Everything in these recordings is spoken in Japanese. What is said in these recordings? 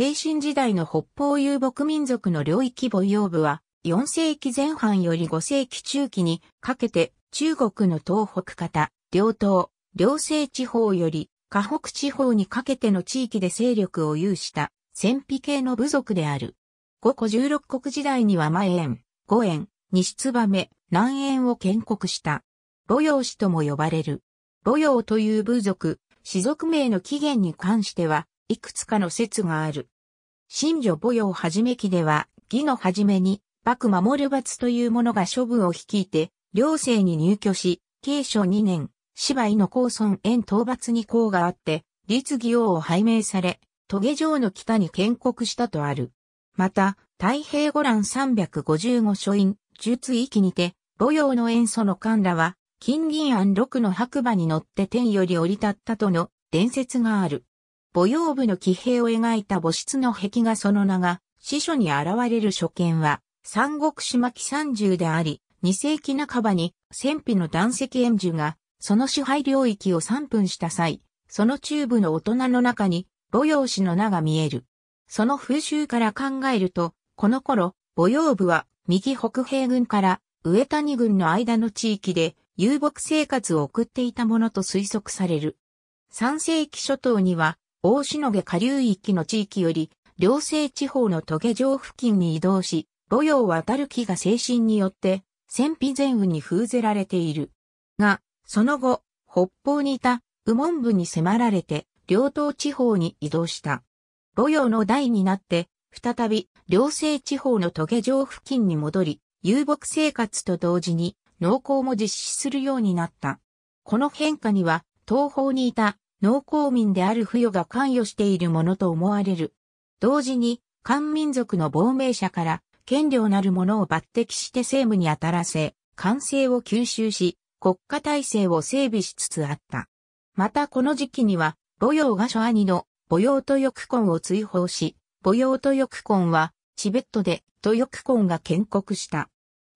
精春時代の北方遊牧民族の領域母用部は、4世紀前半より5世紀中期にかけて中国の東北方、両東、両西地方より河北地方にかけての地域で勢力を有した戦費系の部族である。五個十六国時代には前縁、五縁、西燕、南縁を建国した。母陽氏とも呼ばれる。母陽という部族、氏族名の起源に関しては、いくつかの説がある。新女母用はじめきでは、義のはじめに、幕守る罰というものが処分を率いて、両政に入居し、慶書2年、芝居の公孫縁討伐に功があって、律義王を拝命され、棘城の北に建国したとある。また、太平五覧355書院、術域にて、母用の縁祖の官らは、金銀案六の白馬に乗って天より降り立ったとの伝説がある。母用部の騎兵を描いた母室の壁画その名が、司書に現れる所見は、三国島木三十であり、二世紀半ばに、戦費の断石炎樹が、その支配領域を散分した際、その中部の大人の中に、母用氏の名が見える。その風習から考えると、この頃、母用部は、右北平軍から上谷軍の間の地域で遊牧生活を送っていたものと推測される。3世紀初頭には大しのげ下流域の地域より、両西地方の棘城付近に移動し、母葉を渡る木が精神によって、戦費前雨に封ぜられている。が、その後、北方にいた、右門部に迫られて、両東地方に移動した。母葉の代になって、再び、両西地方の棘城付近に戻り、遊牧生活と同時に、農耕も実施するようになった。この変化には、東方にいた農耕民である不与が関与しているものと思われる。同時に、漢民族の亡命者から、権領なる者を抜擢して政務に当たらせ、官政を吸収し、国家体制を整備しつつあった。またこの時期には、母用が諸兄の母用と翼婚を追放し、母用と翼婚は、チベットで、と翼婚が建国した。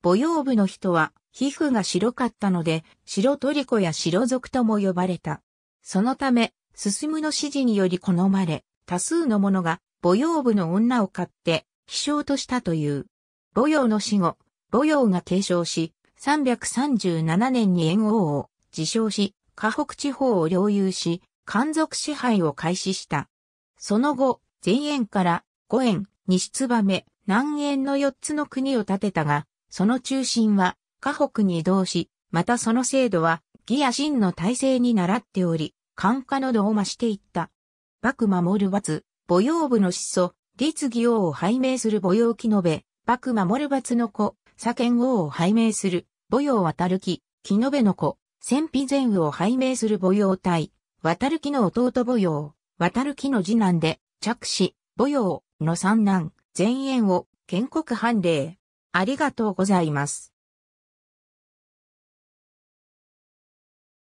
母用部の人は、皮膚が白かったので、白トリコや白族とも呼ばれた。そのため、進むの指示により好まれ、多数の者が母養部の女を買って、飛翔としたという。母養の死後、母養が継承し、337年に縁王を自称し、河北地方を領有し、漢族支配を開始した。その後、前縁から五縁、西燕、南縁の四つの国を建てたが、その中心は河北に移動し、またその制度は義や真の体制に倣っており、感化の度を増していった。幕守る罰、母用部の始祖、律義王を拝命する母用木延べ、幕守る罰の子、左剣王を拝命する、母用渡る木、木延の子、戦費前雨を拝命する母用隊、渡る木の弟母用、渡る木の次男で、着死、母用の三男、前縁を、建国判例。ありがとうございます。